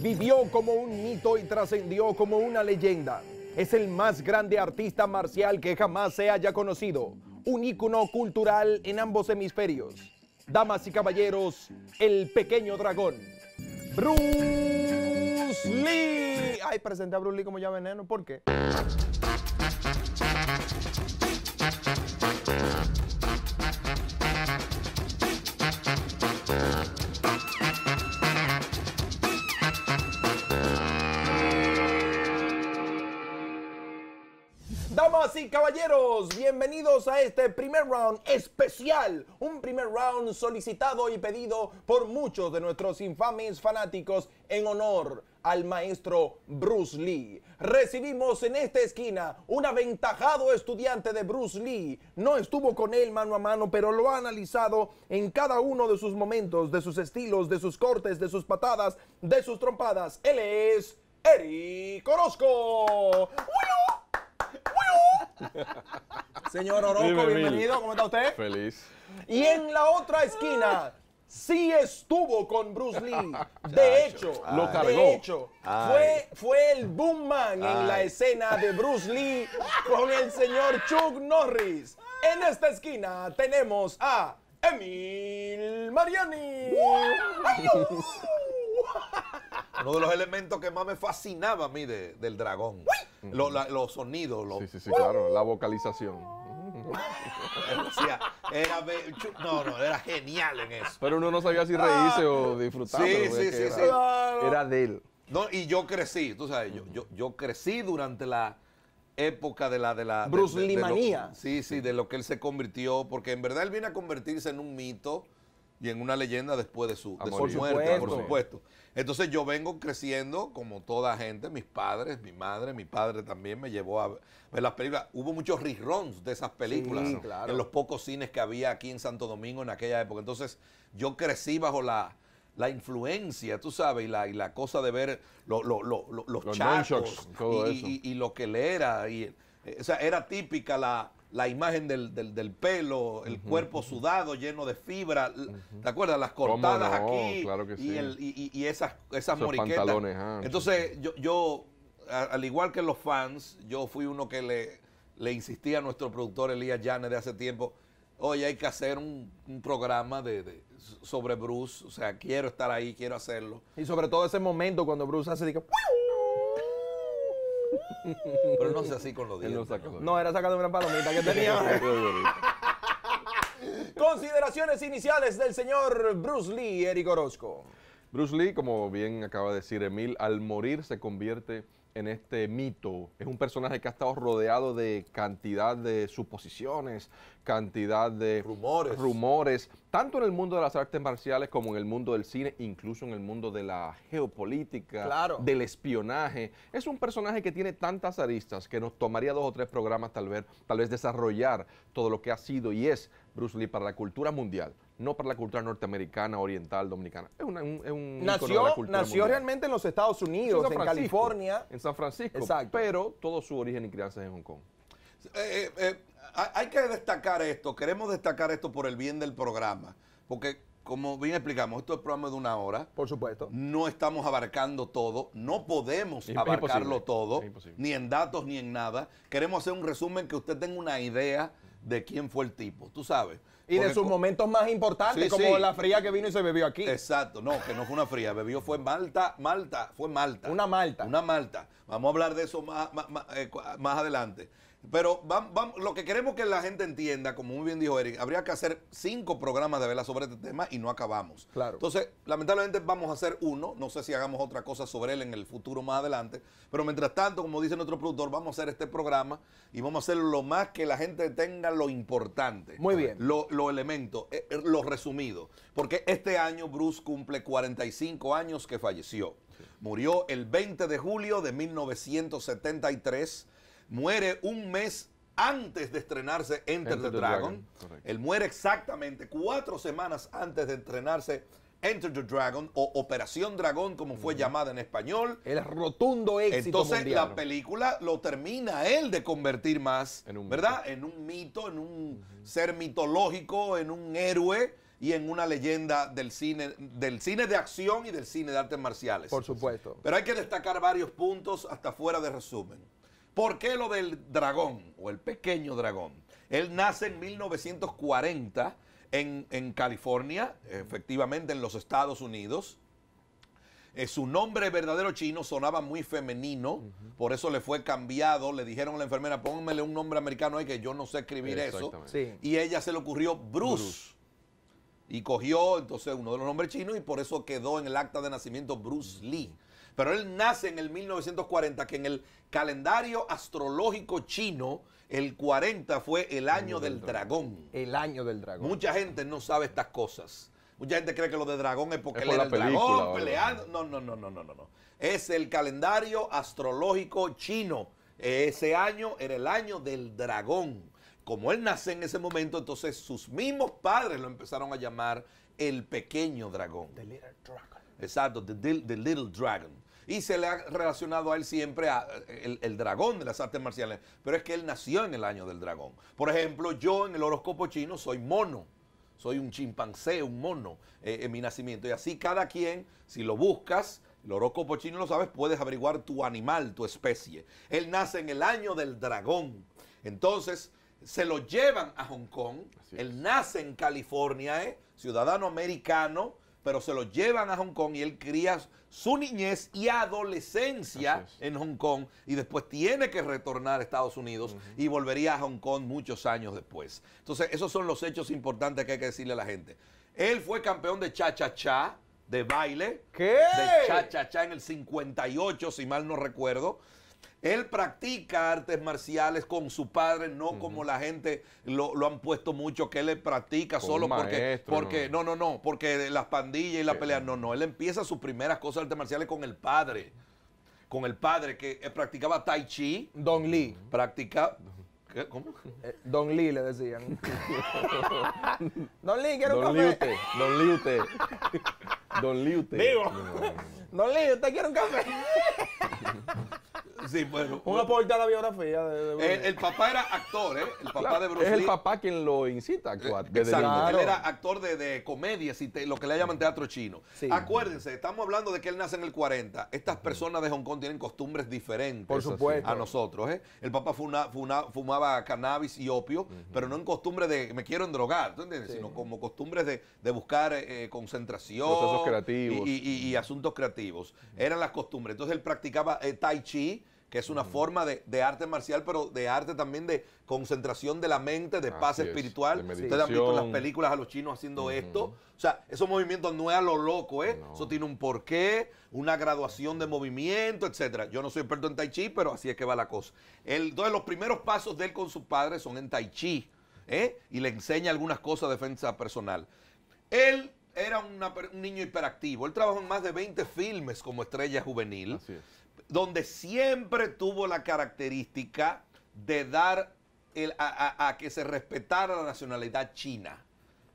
Vivió como un mito y trascendió como una leyenda. Es el más grande artista marcial que jamás se haya conocido. Un ícono cultural en ambos hemisferios. Damas y caballeros, el pequeño dragón. Bruce Lee. Ay, presenté a Bruce Lee como ya veneno. ¿Por qué? y caballeros, bienvenidos a este primer round especial, un primer round solicitado y pedido por muchos de nuestros infames fanáticos en honor al maestro Bruce Lee. Recibimos en esta esquina un aventajado estudiante de Bruce Lee. No estuvo con él mano a mano, pero lo ha analizado en cada uno de sus momentos, de sus estilos, de sus cortes, de sus patadas, de sus trompadas. Él es Eric Orozco. Señor Oroco, bienvenido. ¿Cómo está usted? Feliz. Y en la otra esquina sí estuvo con Bruce Lee. De hecho, ah. lo cargó. fue, fue el man en la escena de Bruce Lee con el señor Chuck Norris. En esta esquina tenemos a Emil Mariani. Uno de los elementos que más me fascinaba a mí del dragón los sonidos. Sí, sí, sí, claro, la vocalización. era no, no, era genial en eso. Pero uno no sabía si reírse o disfrutar. Sí, sí, sí, era, sí. Era de él. No, y yo crecí, tú sabes, yo, yo, crecí durante la época de la de la Bruce de, manía. sí, sí, de lo que él se convirtió, porque en verdad él viene a convertirse en un mito y en una leyenda después de su, muerte, por supuesto. Entonces yo vengo creciendo como toda gente, mis padres, mi madre, mi padre también me llevó a ver las películas. Hubo muchos rirrons de esas películas en los pocos cines que había aquí en Santo Domingo en aquella época. Entonces yo crecí bajo la, influencia, tú sabes, y la, cosa de ver los, los y, lo que le era. Y, eh, o sea, era típica la, la imagen del, del, pelo, el cuerpo sudado, lleno de fibra, ¿te acuerdas? Las cortadas aquí claro que sí. y, el, y, esas, esas Esos ah, Entonces, yo, yo, al igual que los fans, yo fui uno que le, le insistía a nuestro productor Elías Llanes de hace tiempo, oye, hay que hacer un, programa de, sobre Bruce, o sea, quiero estar ahí, quiero hacerlo. Y sobre todo ese momento cuando Bruce hace, dice, pero no sé así con los dientes. No, era sacando una palomita que tenía. Consideraciones iniciales del señor Bruce Lee, Eric Orozco. Bruce Lee, como bien acaba de decir Emil, al morir se convierte en este mito. Es un personaje que ha estado rodeado de cantidad de suposiciones, cantidad de rumores. tanto en el mundo de las artes marciales como en el mundo del cine, incluso en el mundo de la geopolítica, del espionaje. Es un personaje que tiene tantas aristas que nos tomaría dos o tres programas tal vez, tal vez desarrollar todo lo que ha sido y es Bruce Lee para la cultura mundial no para la cultura norteamericana, oriental, dominicana. Es, un, es un nació, nació realmente en los Estados Unidos, en, California. En San Francisco, pero todo su origen y crianza es en Hong Kong. Eh, eh, eh, hay que destacar esto, queremos destacar esto por el bien del programa, porque como bien explicamos, esto es programa de una hora. Por supuesto. No estamos abarcando todo, no podemos abarcarlo todo, ni en datos ni en nada. Queremos hacer un resumen que usted tenga una idea de quién fue el tipo, tú sabes. Y de sus momentos más importantes, como la fría que vino y se bebió aquí. Exacto, no, que no fue una fría, bebió fue Malta, Malta, fue Malta. Una Malta. Una Malta. Vamos a hablar de eso más, más eh, adelante. Pero vamos, lo que queremos que la gente entienda, como muy bien dijo Eric, habría que hacer cinco programas de vela sobre este tema y no acabamos. Entonces, lamentablemente vamos a hacer uno. No sé si hagamos otra cosa sobre él en el futuro más adelante. Pero mientras tanto, como dice nuestro productor, vamos a hacer este programa y vamos a hacer lo más que la gente tenga lo importante. Muy bien. Lo, elementos elemento, eh, eh, lo resumido. Porque este año Bruce cumple 45 años que falleció. Murió el 20 de julio de 1973 muere un mes antes de estrenarse Enter, the, Dragon. Él muere exactamente cuatro semanas antes de estrenarse Enter the Dragon o Operación Dragón, como fue llamada en español. El rotundo éxito. Entonces la película lo termina él de convertir más, en un ¿verdad? Mito. En un mito, en un ser mitológico, en un héroe y en una leyenda del cine, del cine de acción y del cine de artes marciales. Por supuesto. Pero hay que destacar varios puntos hasta fuera de resumen. ¿Por qué lo del dragón o el pequeño dragón? Él nace en 1940 en, California, efectivamente en los Estados Unidos. Eh, su nombre verdadero chino sonaba muy femenino, por eso le fue cambiado. Le dijeron a la enfermera, pónmele un nombre americano ahí que yo no sé escribir eso. Y ella se le ocurrió Bruce. Y cogió entonces uno de los nombres chinos y por eso quedó en el acta de nacimiento Bruce Lee. Pero él nace en el 1940, que en el calendario astrológico chino, el 40 fue el año, del, dragón. El año del dragón. Mucha gente no sabe estas cosas. Mucha gente cree que lo de dragón es porque él era el dragón peleando. No, no, no, no, no, no. Es el calendario astrológico chino. Ese año era el año del dragón. Como él nace en ese momento, entonces sus mismos padres lo empezaron a llamar el pequeño dragón. The Little Dragon. Exacto, the Little Dragon y se le ha relacionado a él siempre eh, el, dragón de las artes marciales, pero es que él nació en el año del dragón. Por ejemplo, yo en el horóscopo chino soy mono, soy un chimpancé, un mono eh, en mi nacimiento. Y así cada quien, si lo buscas, el horóscopo chino lo sabes, puedes averiguar tu animal, tu especie. Él nace en el año del dragón. Entonces, se lo llevan a Hong Kong, él nace en California, eh, ciudadano americano, pero se lo llevan a Hong Kong y él cría su niñez y adolescencia en Hong Kong y después tiene que retornar a Estados Unidos y volvería a Hong Kong muchos años después. Entonces, esos son los hechos importantes que hay que decirle a la gente. Él fue campeón de cha-cha-cha, de baile. ¿Qué? De cha-cha-cha en el 58, si mal no recuerdo. Él practica artes marciales con su padre, no como la gente lo, han puesto mucho, que él practica solo porque, ¿no? no, no, porque las pandillas y la pelea, no, no, él empieza sus primeras cosas de artes marciales con el padre, con el padre que eh, practicaba tai chi. Don Lee. Practicaba... ¿Cómo? Eh, Don Lee le decían. Don Lee, quiero un café. Don Lee usted. Don Lee usted. Don Lee, ¿usted quiere un café? Sí, bueno. a la biografía de, el, papá era actor, ¿eh? El papá de Bruce Es el papá quien lo incita a actuar. Eh, él era actor de, de comedias y te, lo que le llaman teatro chino. Acuérdense, estamos hablando de que él nace en el 40. Estas personas de Hong Kong tienen costumbres diferentes Por supuesto. a nosotros, ¿eh? El papá fumaba cannabis y opio, pero no en costumbre de me quiero endrogar, ¿tú entiendes? Sino como costumbres de, buscar eh, eh, concentración. Procesos creativos. Y, asuntos creativos. Eran las costumbres. Entonces él practicaba tai chi que es una forma de, arte marcial, pero de arte también de concentración de la mente, de paz espiritual. Ustedes han visto en las películas a los chinos haciendo esto. O sea, esos movimientos no es a lo loco, ¿eh? Eso tiene un porqué, una graduación de movimiento, etc. Yo no soy experto en tai chi, pero así es que va la cosa. El, entonces, los primeros pasos de él con sus padres son en tai chi, ¿eh? Y le enseña algunas cosas de defensa personal. Él era un niño hiperactivo. Él trabajó en más de 20 filmes como estrella juvenil. Así es donde siempre tuvo la característica de dar a, que se respetara la nacionalidad china.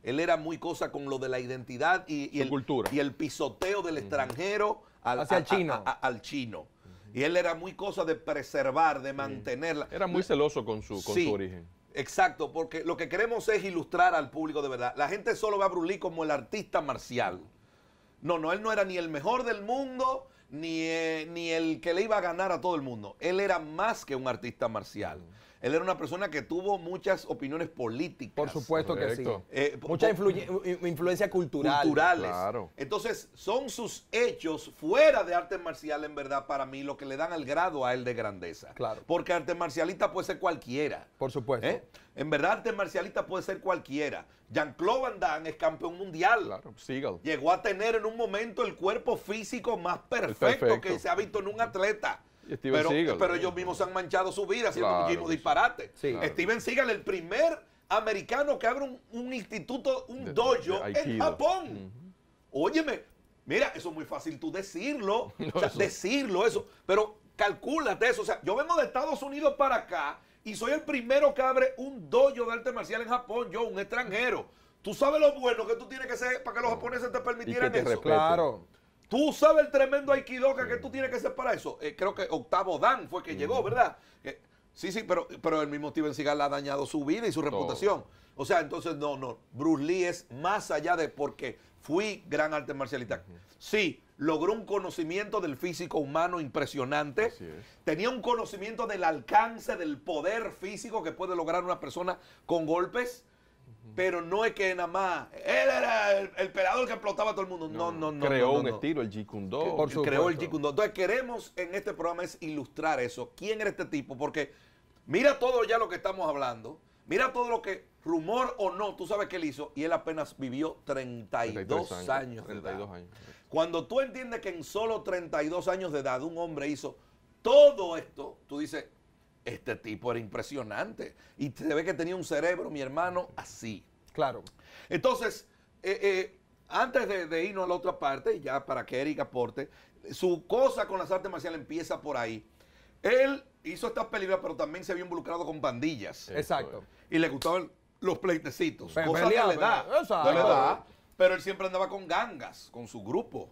Él era muy cosa con lo de la identidad y, el, y el, pisoteo del extranjero al, Hacia chino. al chino. Y él era muy cosa de preservar, de mantenerla. Era muy celoso con su, con su origen. Exacto, porque lo que queremos es ilustrar al público de verdad. La gente solo ve a Brulí como el artista marcial. No, no, él no era ni el mejor del mundo, ni, eh, ni el que le iba a ganar a todo el mundo. Él era más que un artista marcial él era una persona que tuvo muchas opiniones políticas. Por supuesto que sí. Eh, Mucha influencia cultural. Culturales. Claro. Entonces, son sus hechos fuera de arte marcial, en verdad, para mí, lo que le dan el grado a él de grandeza. Claro. Porque arte marcialista puede ser cualquiera. Por supuesto. ¿Eh? En verdad, arte marcialista puede ser cualquiera. Jean-Claude Van Damme es campeón mundial. Claro, Llegó a tener en un momento el cuerpo físico más perfecto. que se ha visto en un atleta. Pero, ellos mismos se han manchado su vida haciendo un muchísimos disparate. Steven Seagal, el primer americano que abre un, instituto, un dojo en Japón. Óyeme, mira, eso es muy fácil tú decirlo, decirlo eso, pero calcúlate eso. O sea, yo vengo de Estados Unidos para acá y soy el primero que abre un dojo de arte marcial en Japón, yo, un extranjero. Tú sabes lo bueno que tú tienes que ser para que los japoneses te permitieran eso. Claro. Tú sabes el tremendo aikidoka que tú tienes que ser para eso. Eh, creo que Octavo Dan fue que llegó, ¿verdad? Eh, sí, sí, pero, pero el mismo Steven Seagal ha dañado su vida y su reputación. O sea, entonces, no, no. Bruce Lee es más allá de porque fui gran arte marcialista. Sí, logró un conocimiento del físico humano impresionante. Tenía un conocimiento del alcance del poder físico que puede lograr una persona con golpes. Pero no es que nada más. Él era el, pelador que explotaba a todo el mundo. No, no, no. creó un estilo, el Jikundo. Creó el Jikundo. Entonces queremos en este programa es ilustrar eso. ¿Quién era este tipo? Porque mira todo ya lo que estamos hablando. Mira todo lo que, rumor o no, tú sabes que él hizo. Y él apenas vivió 32, años 32 años. Cuando tú entiendes que en solo 32 años de edad un hombre hizo todo esto, tú dices, este tipo era impresionante. Y se ve que tenía un cerebro, mi hermano, así. Claro. Entonces, eh, eh, antes de, irnos a la otra parte, ya para que Eric aporte, su cosa con las artes marciales empieza por ahí. Él hizo estas películas, pero también se había involucrado con pandillas. Exacto. Y le gustaban los pleitecitos. Pe pues, que le pues, da. Pero él siempre andaba con gangas, con su grupo.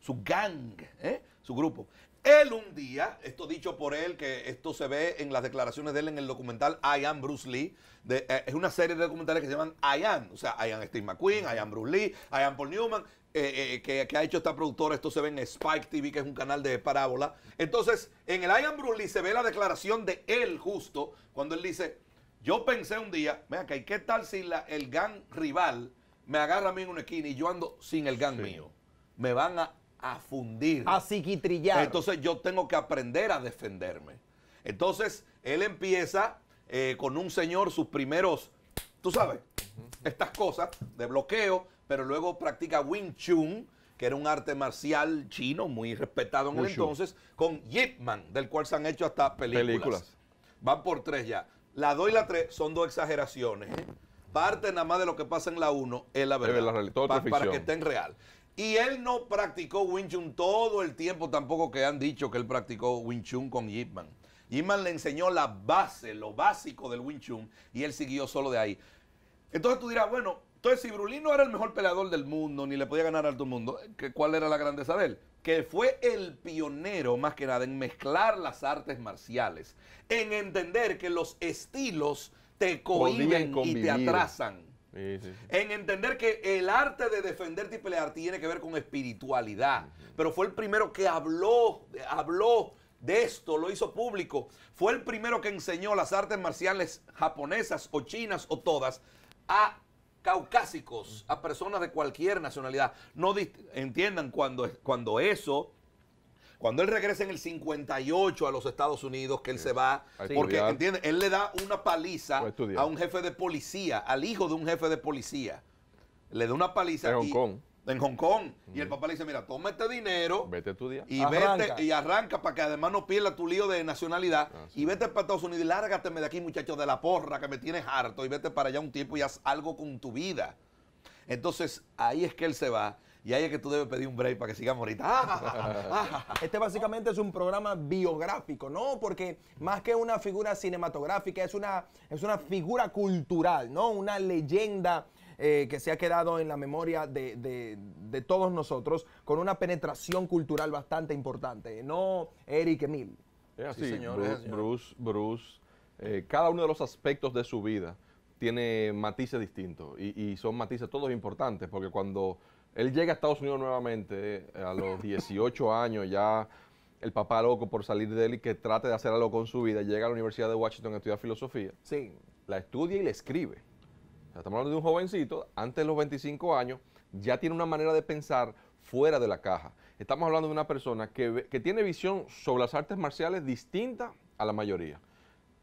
Su gang, ¿eh? su grupo. Él un día, esto dicho por él, que esto se ve en las declaraciones de él en el documental I Am Bruce Lee, eh, es una serie de documentales que se llaman I Am, o sea, I Am Steve McQueen, I Am Bruce Lee, I Am Paul Newman, eh, eh, que, ha hecho esta productora, esto se ve en Spike TV, que es un canal de parábola. Entonces, en el I Am Bruce Lee se ve la declaración de él justo, cuando él dice, yo pensé un día, mira, que ¿qué tal si la, el gang rival me agarra a mí en una esquina y yo ando sin el gang mío? Me van a a fundir. A psiquitrillar. Entonces yo tengo que aprender a defenderme. Entonces él empieza eh, con un señor sus primeros, tú sabes, estas cosas de bloqueo, pero luego practica Wing Chun, que era un arte marcial chino muy respetado en el entonces, con Yip Man, del cual se han hecho hasta películas. películas. Van por tres ya. La dos y la tres son dos exageraciones. ¿eh? Parte nada más de lo que pasa en la 1 es la verdad. la realidad, para que estén real. Y él no practicó Wing Chun todo el tiempo tampoco que han dicho que él practicó Wing Chun con Ip Man. Ip Man le enseñó la base, lo básico del Wing Chun y él siguió solo de ahí. Entonces tú dirás, bueno, entonces si Brulino no era el mejor peleador del mundo ni le podía ganar al todo el mundo, ¿cuál era la grandeza de él? que fue el pionero más que nada en mezclar las artes marciales, en entender que los estilos te cohiben y te atrasan. En entender que el arte de defenderte y pelear tiene que ver con espiritualidad. Pero fue el primero que habló, habló de esto, lo hizo público. Fue el primero que enseñó las artes marciales japonesas o chinas o todas a caucásicos, a personas de cualquier nacionalidad. No entiendan cuando eso cuando él regresa en el 58 a los Estados Unidos, que él se va, porque, entiende, Él le da una paliza a un jefe de policía, al hijo de un jefe de policía. Le da una paliza. En Hong Kong. En Hong Kong. Y el papá le dice, mira, toma este dinero. Vete tu Y, Vete, y arranca para que además no pierda tu lío de nacionalidad. Ah, y vete para Estados Unidos y lárgateme de aquí, muchachos, de la porra que me tienes harto. Y vete para allá un tiempo y haz algo con tu vida. Entonces, ahí es que él se va. Y ahí es que tú debes pedir un break para que sigamos ahorita. Ah, ah, ah, este básicamente es un programa biográfico, ¿no? Porque más que una figura cinematográfica, es una, es una figura cultural, ¿no? Una leyenda. Eh, que se ha quedado en la memoria de, todos nosotros con una penetración cultural bastante importante, ¿no, Eric Emil? sí, señor, Bruce, Bruce, eh, cada uno de los aspectos de su vida tiene matices distintos y son matices todos importantes, porque cuando él llega a Estados Unidos nuevamente eh, a los 18 años, ya el papá loco por salir de él y que trate de hacer algo con su vida. Llega a la Universidad de Washington a estudiar filosofía. Sí. La estudia y la escribe. estamos hablando de un jovencito, antes de los 25 años, ya tiene una manera de pensar fuera de la caja. Estamos hablando de una persona que, tiene visión sobre las artes marciales distinta a la mayoría.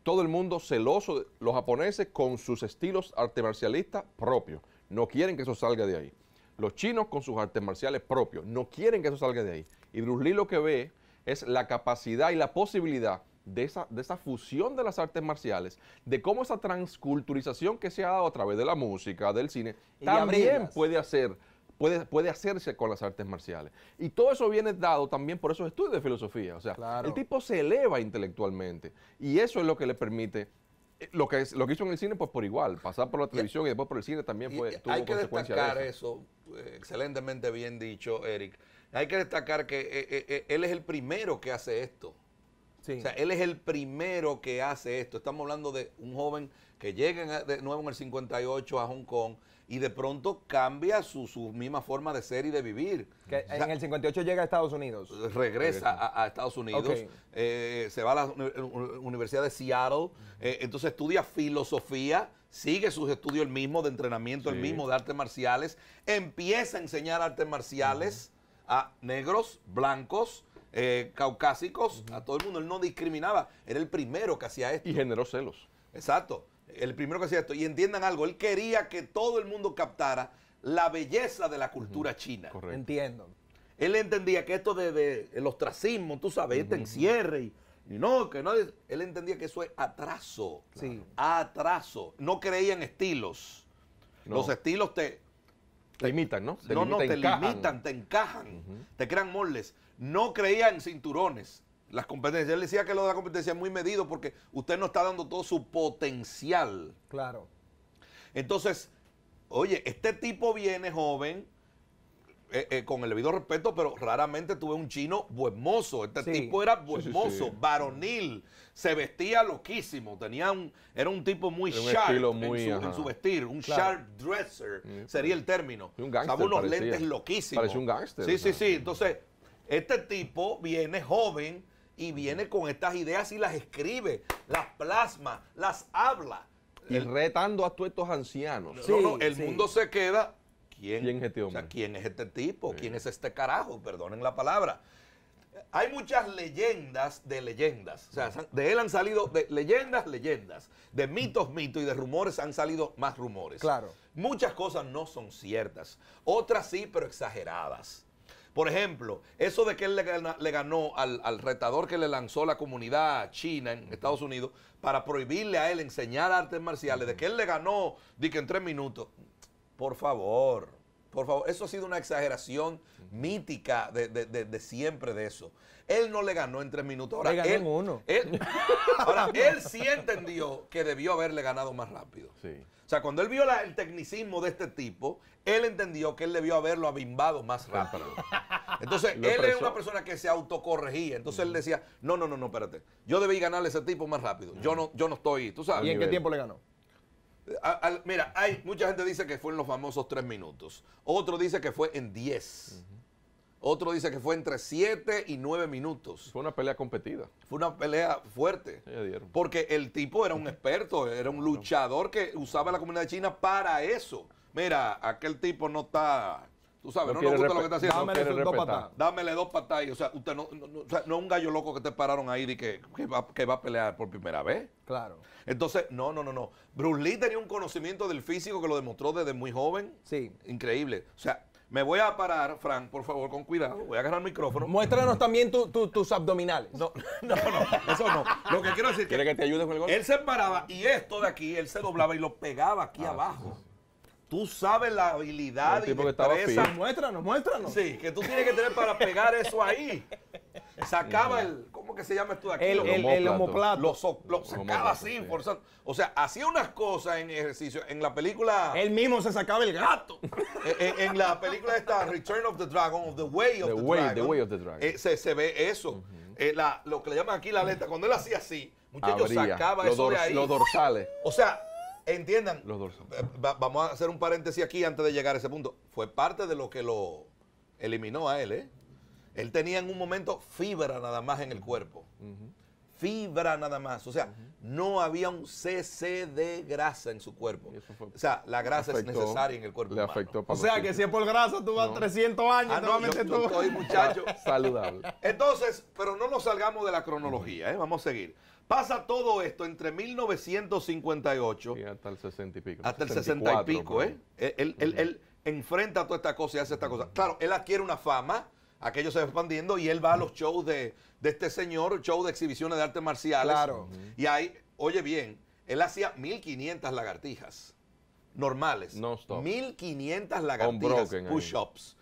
Todo el mundo celoso, los japoneses con sus estilos artemarcialistas propios. No quieren que eso salga de ahí. Los chinos con sus artes marciales propios no quieren que eso salga de ahí. Y Bruce Lee lo que ve es la capacidad y la posibilidad de esa, de esa fusión de las artes marciales, de cómo esa transculturización que se ha dado a través de la música, del cine, también puede hacer Puede, hacerse con las artes marciales. Y todo eso viene dado también por esos estudios de filosofía. O sea, el tipo se eleva intelectualmente y eso es lo que le permite lo que, lo que hizo en el cine, pues por igual, pasar por la televisión y, después por el cine también fue, tuvo Hay que destacar eso. Eh, excelentemente bien dicho, Eric. Hay que destacar que eh, eh, él es el primero que hace esto. Sí. O sea, él es el primero que hace esto. Estamos hablando de un joven que llega de nuevo en el 58 a Hong Kong, y de pronto cambia su, su misma forma de ser y de vivir. en el 58 llega a Estados Unidos. Regresa a, Estados Unidos, eh, se va a la eh, Universidad de Seattle, eh, entonces estudia filosofía, sigue sus estudios el mismo, de entrenamiento el mismo, de artes marciales, empieza a enseñar artes marciales a negros, blancos, caucásicos, a todo el mundo. Él no discriminaba, era el primero que hacía esto. Y generó celos. Exacto el primero que hacía esto, y entiendan algo, él quería que todo el mundo captara la belleza de la cultura china. Entiendo. Él entendía que esto de, los el ostracismo, tú sabes, te este encierre y, no, que no. Él entendía que eso es atraso. Sí. Atraso. No creía en estilos. Los estilos te. Te imitan, ¿no? Te no, no, te encajan. te encajan, te crean moldes. No creía en cinturones las competencias. Él decía que lo de la competencia es muy medido porque usted no está dando todo su potencial. Claro. Entonces, oye, este tipo viene joven, eh, eh, con el debido respeto, pero raramente tuve un chino buen Este tipo era buen varonil, se vestía loquísimo, tenía un, era un tipo muy sharp en, su, vestir, un sharp dresser sería el término. un unos lentes loquísimos. Parece un gángster. Sí, sí, sí. Entonces, este tipo viene joven y viene con estas ideas y las escribe, las plasma, las habla. Y retando a todos estos ancianos. el mundo se queda. ¿Quién, es este hombre? O sea, ¿quién es este tipo? ¿Quién es este carajo? Perdonen la palabra. Hay muchas leyendas de leyendas. O sea, de él han salido leyendas, leyendas. De mitos, mitos y de rumores han salido más rumores. Claro. Muchas cosas no son ciertas. Otras sí, pero exageradas. Por ejemplo, eso de que él le, ganó al, al, retador que le lanzó la comunidad china en Estados Unidos para prohibirle a él enseñar artes marciales, de que él le ganó, di que en tres minutos. Por favor. Por favor, eso ha sido una exageración mítica de, siempre de eso. Él no le ganó en tres minutos. Ahora, ganó él, en uno. Él, ahora, sí entendió que debió haberle ganado más rápido. O sea, cuando él vio el tecnicismo de este tipo, él entendió que él debió haberlo abimbado más rápido. Entonces, él es una persona que se autocorregía. Entonces, él decía, no, no, no, no, espérate. Yo debí ganarle a ese tipo más rápido. Yo no yo no estoy, tú sabes. ¿Y en qué tiempo le ganó? mira, hay mucha gente dice que fue en los famosos tres minutos. Otro dice que fue en diez. Otro dice que fue entre siete y nueve minutos. Fue una pelea competida. Fue una pelea fuerte. Porque el tipo era un experto, era un luchador que usaba la comunidad china para eso. Mira, aquel tipo no está Tú sabes, no, no nos gusta lo que está haciendo. Dámele dos patadas. Dámele dos patadas. O sea, usted no, no, o sea, no es un gallo loco que te pararon ahí y que, va, a pelear por primera vez. Claro. Entonces, no, no, no, no. Bruce Lee tenía un conocimiento del físico que lo demostró desde muy joven. Sí. Increíble. O sea, me voy a parar, Frank, por favor, con cuidado. Voy a agarrar el micrófono. Muéstranos también tus abdominales. No, no, no, eso no. Lo que quiero decir. es que, te ayude con el gol? Él se paraba y esto de aquí, él se doblaba y lo pegaba aquí ah, abajo. Tú sabes la habilidad y destreza. Muéstranos, muéstranos. Sí, que tú tienes que tener para pegar eso ahí. Sacaba el, ¿cómo que se llama esto de aquí? El, homoplato. Lo, sacaba así, O sea, hacía unas cosas en ejercicio. En la película... Él mismo se sacaba el gato. Eh, eh, en, la película esta, Return of the Dragon, of the Way of the, Dragon. Way of the Dragon. Eh, se, se, ve eso. la, lo que le llaman aquí la letra. Cuando él hacía así, muchachos, sacaba eso de ahí. Los dorsales. O sea, Entiendan. Eh, vamos a hacer un paréntesis aquí antes de llegar a ese punto. Fue parte de lo que lo eliminó a él, ¿eh? Él tenía en un momento fibra nada más en el cuerpo. Fibra nada más. O sea, no había un cc de grasa en su cuerpo. O sea, la grasa es necesaria en el cuerpo. Le humano. afectó O sea, que si es por grasa tú vas 300 años. Ah, no, Saludable. Entonces, pero no nos salgamos de la cronología, ¿eh? Vamos a seguir. Pasa todo esto entre 1958 y hasta el 60 y pico. Hasta el 60 y pico, ¿eh? Él, enfrenta toda esta cosa y hace esta cosa. Claro, él adquiere una fama, aquello se va expandiendo y él va a los shows de, este señor, show de exhibiciones de artes marciales. Claro. Y ahí, oye bien, él hacía 1500 lagartijas normales. No stop. 1500 lagartijas, push-ups.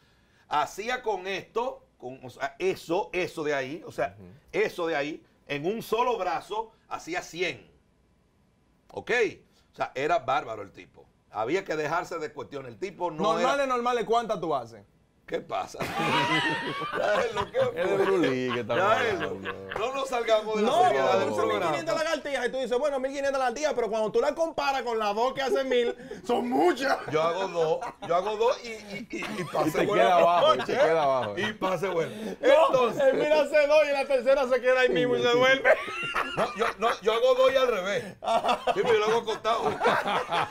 Hacía con esto, con o sea, eso, eso de ahí, o sea, eso de ahí en un solo brazo hacía 100. ¿Ok? O sea, era bárbaro el tipo. Había que dejarse de cuestión. El tipo no. Normales, normales, ¿cuántas tú haces? ¿Qué pasa? es de No nos salgamos de la No, seriedad del son 1500 lagartijas y tú dices, bueno, 1500 lagartijas, pero cuando tú las comparas con las dos que hacen mil, son muchas. Yo hago dos, yo hago dos y, y, y, pase queda abajo, y pasa ¿Eh? queda abajo. Y pase bueno. Entonces. Él mira hace dos y la tercera se queda ahí mismo y se vuelve. No, yo, no, yo hago dos y al revés. yo lo hago contado.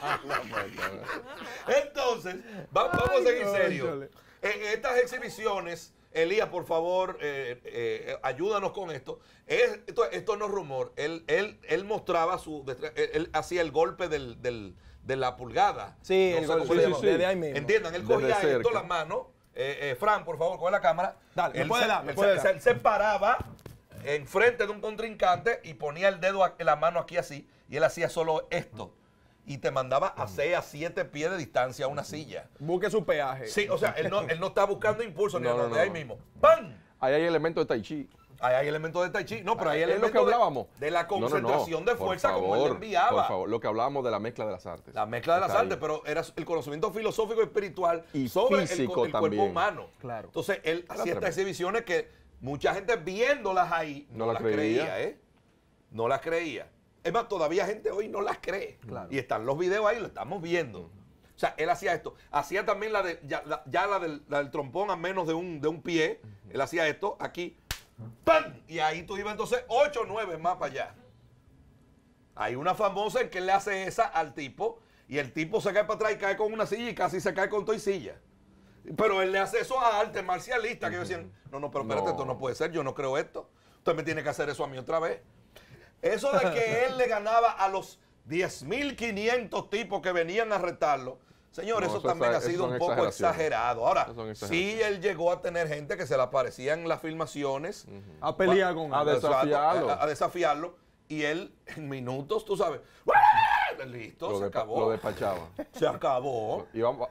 Pues, Entonces, vamos a seguir serio. En estas exhibiciones, Elías, por favor, eh, eh, ayúdanos con esto. esto. no es rumor. Él, él, él mostraba su. Él, hacía el golpe de la pulgada. Sí, Entiendan, él cogía esto la mano. Eh, Fran, por favor, coge la cámara. Dale, él, puede se, dar, puede se, paraba enfrente de un contrincante y ponía el dedo, la mano aquí así, y él hacía solo esto y te mandaba a 6 a 7 pies de distancia a una silla. Busque su peaje. Sí, o sea, él no, está buscando impulso ni no, de ahí mismo. ¡Bam! Ahí hay elementos de tai chi. Ahí hay elementos de tai chi. No, pero ahí hay elementos lo que hablábamos. De, la concentración de fuerza como él enviaba. Por favor, lo que hablábamos de la mezcla de las artes. La mezcla de las artes, pero era el conocimiento filosófico espiritual y sobre el, cuerpo humano. Claro. Entonces, él hacía estas exhibiciones que mucha gente viéndolas ahí no, las creía. creía, ¿eh? No las creía. Es más, todavía gente hoy no las cree. Y están los videos ahí, lo estamos viendo. O sea, él hacía esto. Hacía también la ya, la, del, trompón a menos de un, de un pie. Él hacía esto aquí. ¡Pam! Y ahí tú ibas entonces 8 o 9 más para allá. Hay una famosa en que le hace esa al tipo y el tipo se cae para atrás y cae con una silla y casi se cae con y silla. Pero él le hace eso a arte marcialista que ellos decían, no, no, pero espérate, esto no puede ser, yo no creo esto. Usted me tiene que hacer eso a mí otra vez. Eso de que él le ganaba a los 10.500 tipos que venían a retarlo, Señor, eso, también ha sido un poco exagerado. Ahora, sí él llegó a tener gente que se le aparecía en las filmaciones. A pelear con él. A desafiarlo. A, desafiarlo. Y él, en minutos, tú sabes, listo, se acabó. Lo despachaba. Se acabó. y vamos,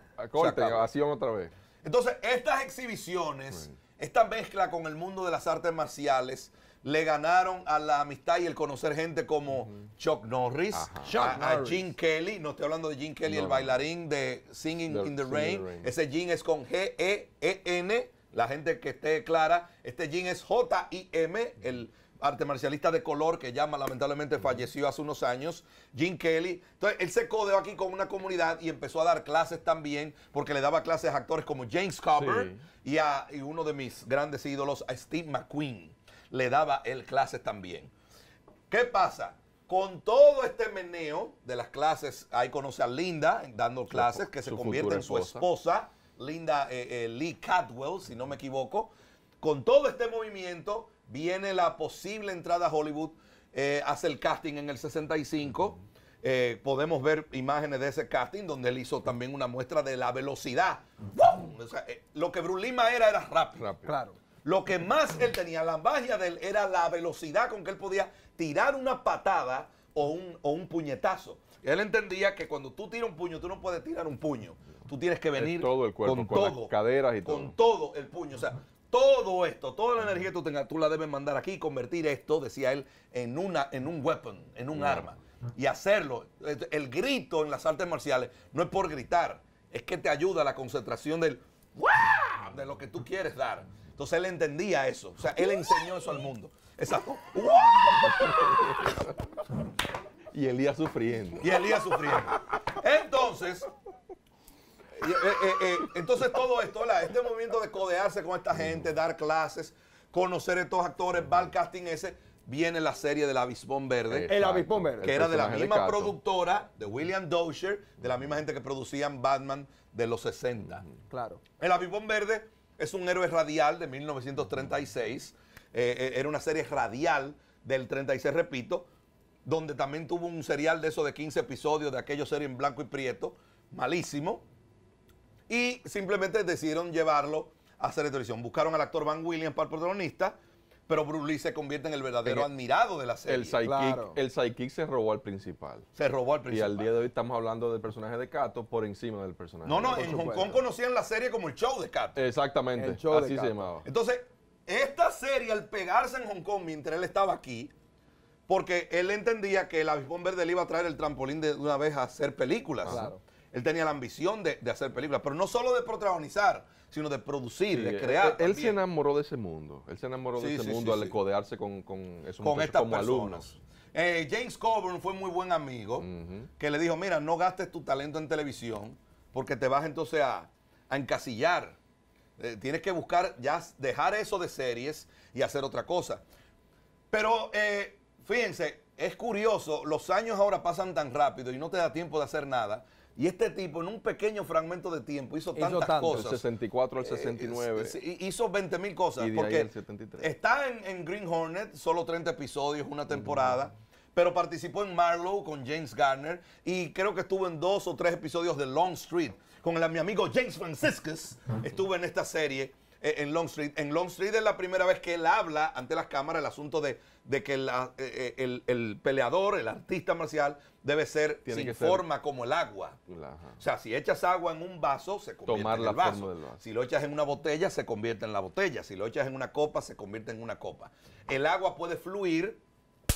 así vamos otra vez. Entonces, estas exhibiciones, esta mezcla con el mundo de las artes marciales, le ganaron a la amistad y el conocer gente como Chuck Norris, a, Gene Kelly, no estoy hablando de Gene Kelly, el bailarín de Singing in the Rain. Ese Gene es con G-E-E-N, la gente que esté clara. Este jean es J-I-M, el arte marcialista de color que llama, lamentablemente falleció hace unos años, Jim Kelly. Entonces, él se codeó aquí con una comunidad y empezó a dar clases también, porque le daba clases a actores como James Coburn y a uno de mis grandes ídolos, a Steve McQueen le daba él clases también. ¿Qué pasa? Con todo este meneo de las clases, ahí conoce a Linda dando clases, que se convierte en su esposa, Linda eh, eh, Lee Catwell, si no me equivoco. Con todo este movimiento, viene la posible entrada a Hollywood, eh, hace el casting en el 65. podemos ver imágenes de ese casting donde él hizo también una muestra de la velocidad. lo que Brulima era era rápido. rápido. Claro. Lo que más él tenía, la magia de él, era la velocidad con que él podía tirar una patada o un, puñetazo. Él entendía que cuando tú tiras un puño, tú no puedes tirar un puño. Tú tienes que venir con todo el cuerpo, con, todo, caderas y todo. Con todo el puño. O sea, todo esto, toda la energía que tú tengas, tú la debes mandar aquí y convertir esto, decía él, en, una, en un weapon, en un arma. Y hacerlo. El grito en las artes marciales no es por gritar, es que te ayuda a la concentración del de lo que tú quieres dar. Entonces él entendía eso. O sea, él enseñó eso al mundo. Exacto. y iba sufriendo. Y iba sufriendo. Entonces, eh, eh, eh, entonces todo esto, este momento de codearse con esta gente, dar clases, conocer a estos actores, bad casting ese, viene la serie del Abispón Verde. El Abispón Verde. Que era de la misma productora de William Dozier, de la misma gente que producían Batman de los 60. Claro. El Abispón Verde es un héroe radial de 1936. Eh, eh, era una serie radial del 36, repito, donde también tuvo un serial de esos de 15 episodios de aquellos serie en blanco y prieto, malísimo. Y simplemente decidieron llevarlo a hacer televisión. Buscaron al actor Van Williams para el protagonista pero Bruce Lee se convierte en el verdadero admirado de la serie. El sidekick, el se robó al principal. Se robó al principal. Y al día de hoy estamos hablando del personaje de Cato por encima del personaje. No, no, en Hong Kong conocían la serie como el show de Kato. Exactamente, así se llamaba. Entonces, esta serie al pegarse en Hong Kong mientras él estaba aquí, porque él entendía que el avispón verde le iba a traer el trampolín de una vez a hacer películas. Claro. Él tenía la ambición de, hacer películas, pero no solo de protagonizar, sino de producir, de eh, crear. Él, se enamoró de ese mundo. Él se enamoró de ese mundo al codearse con, con esos estas como eh, James Coburn fue muy buen amigo que le dijo, mira, no gastes tu talento en televisión porque te vas entonces a, encasillar. Eh, tienes que buscar, ya dejar eso de series y hacer otra cosa. Pero fíjense, es curioso, los años ahora pasan tan rápido y no te da tiempo de hacer nada. Y este tipo en un pequeño fragmento de tiempo hizo, tantas tanto, cosas. El 64 al 69. Eh, hizo 20 mil cosas. Y de está en, Green Hornet, solo 30 episodios, una temporada. Pero participó en Marlowe con James Garner y creo que estuvo en dos o tres episodios de Long Street. Con el, mi amigo James Franciscus estuve en esta serie eh, en Long Street. En Long es la primera vez que él habla ante las cámaras el asunto de, que eh, eh, el, peleador, el artista marcial, debe ser sin forma como el agua. O sea, si echas agua en un vaso, se convierte en el vaso. Si lo echas en una botella, se convierte en la botella. Si lo echas en una copa, se convierte en una copa. El agua puede fluir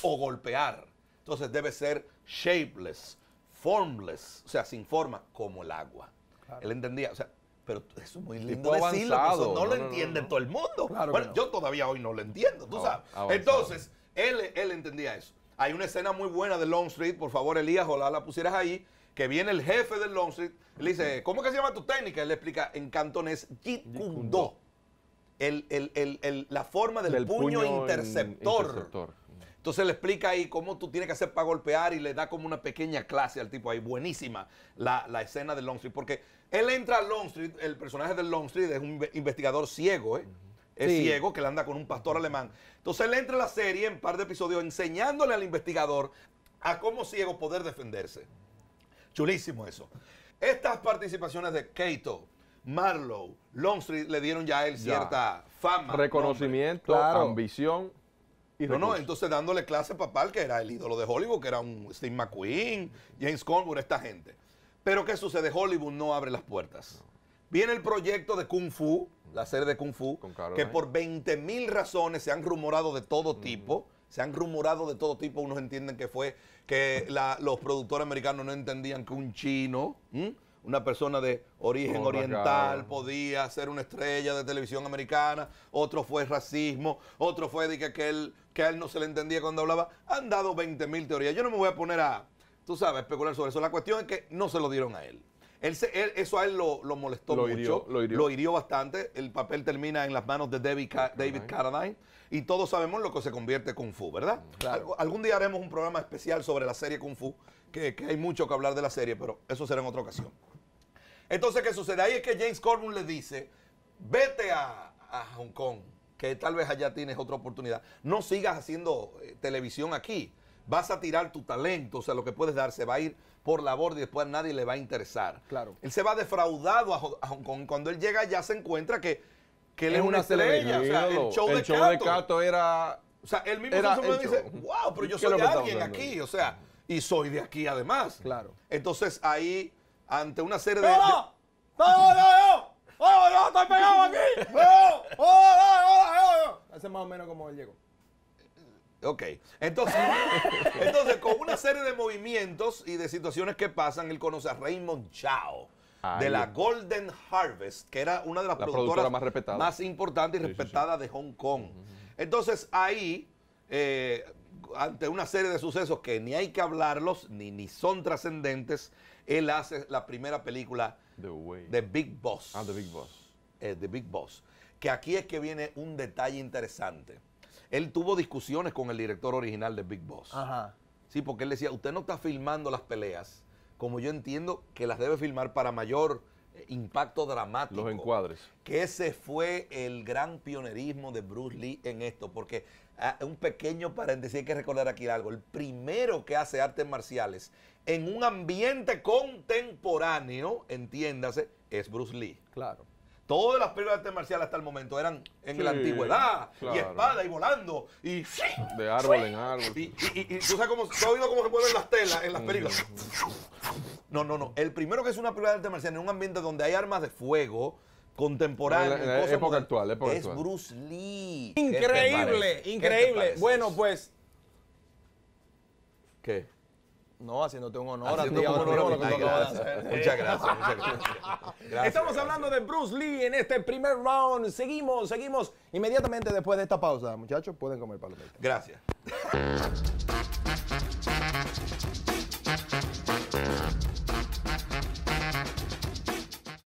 o golpear. Entonces debe ser shapeless, formless, o sea, sin forma, como el agua. Él entendía, o sea, pero eso es muy lindo decirlo, eso pues, no, lo entiende todo el mundo. bueno, yo todavía hoy no lo entiendo, tú sabes. Entonces, él, él entendía eso. Hay una escena muy buena de Longstreet, por favor, Elías, o la pusieras ahí, que viene el jefe de Longstreet, Street, le dice, ¿cómo que se llama tu técnica? Él le explica en cantonés, do El, el, el, la forma del, puño, interceptor. interceptor. Entonces le explica ahí cómo tú tienes que hacer para golpear y le da como una pequeña clase al tipo ahí. Buenísima la, la escena de Longstreet. Porque él entra a Longstreet, el personaje de Longstreet es un investigador ciego, ¿eh? Es ciego que le anda con un pastor alemán. Entonces él entra a la serie en par de episodios enseñándole al investigador a cómo ciego poder defenderse. Chulísimo eso. Estas participaciones de Kato, Marlowe, Longstreet le dieron ya a él cierta fama. Reconocimiento, ambición. no, no, entonces dándole clase papal, que era el ídolo de Hollywood, que era un Steve McQueen, James Connor esta gente. Pero ¿qué sucede? Hollywood no abre las puertas. Viene el proyecto de Kung Fu, la serie de Kung Fu, que por 20 mil razones se han rumorado de todo tipo. Se han rumorado de todo tipo. Unos entienden que fue que los productores americanos no entendían que un chino, una persona de origen oriental, podía ser una estrella de televisión americana. Otro fue racismo. Otro fue de que, que a él no se le entendía cuando hablaba. Han dado 20 mil teorías. Yo no me voy a poner a tú sabes, especular sobre eso. La cuestión es que no se lo dieron a él. Él, eso a él lo, molestó mucho, lo, hirió. bastante. El papel termina en las manos de David, Caradine Carradine y todos sabemos lo que se convierte en Kung Fu, ¿verdad? Mm, algún día haremos un programa especial sobre la serie Kung Fu, que, hay mucho que hablar de la serie, pero eso será en otra ocasión. Entonces, ¿qué sucede? Ahí es que James Corbin le dice, vete a, Hong Kong, que tal vez allá tienes otra oportunidad. No sigas haciendo eh, televisión aquí vas a tirar tu talento, o sea, lo que puedes dar se va a ir por la borda y después a nadie le va a interesar. Claro. Él se va defraudado a, Hong Kong. Cuando él llega ya se encuentra que, que él es, una, estrella. O sea, el show, el de, show Cato. de Cato era... O sea, él mismo dice, wow, pero yo soy de alguien aquí, o sea, y soy de aquí además. Claro. Entonces ahí, ante una serie de... ¡No! ¡No, no, no! ¡Oh, no! ¡Estoy pegado aquí! ¡No! ¡Oh, no, no, no! Ese es más o menos como él llegó. Ok, entonces, entonces con una serie de movimientos y de situaciones que pasan, él conoce a Raymond Chao de la Golden Harvest, que era una de las productoras más, importantes y respetadas de Hong Kong. Entonces ahí, eh, ante una serie de sucesos que ni hay que hablarlos, ni, ni son trascendentes, él hace la primera película de Big Boss. Ah, The Big Boss. Eh, The Big Boss. Que aquí es que viene un detalle interesante. Él tuvo discusiones con el director original de Big Boss. Ajá. Sí, porque él decía, usted no está filmando las peleas, como yo entiendo que las debe filmar para mayor eh, impacto dramático. Los encuadres. Que ese fue el gran pionerismo de Bruce Lee en esto, porque ah, un pequeño paréntesis, hay que recordar aquí algo. El primero que hace artes marciales en un ambiente contemporáneo, entiéndase, es Bruce Lee. Claro. Todas las películas de arte marcial hasta el momento eran en la antigüedad, y espada y volando, y... De árbol en árbol. Y, tú sabes cómo, cómo se mueven las telas en las mm. películas. No, no, no. El primero que es una película de arte marcial en un ambiente donde hay armas de fuego, contemporáneo. época actual, es Bruce Lee. Increíble, increíble. Bueno, pues. ¿Qué? No, haciéndote un honor Muchas gracias, Estamos hablando de Bruce Lee en este primer round. Seguimos, seguimos inmediatamente después de esta pausa. Muchachos, pueden comer palomitas. Gracias.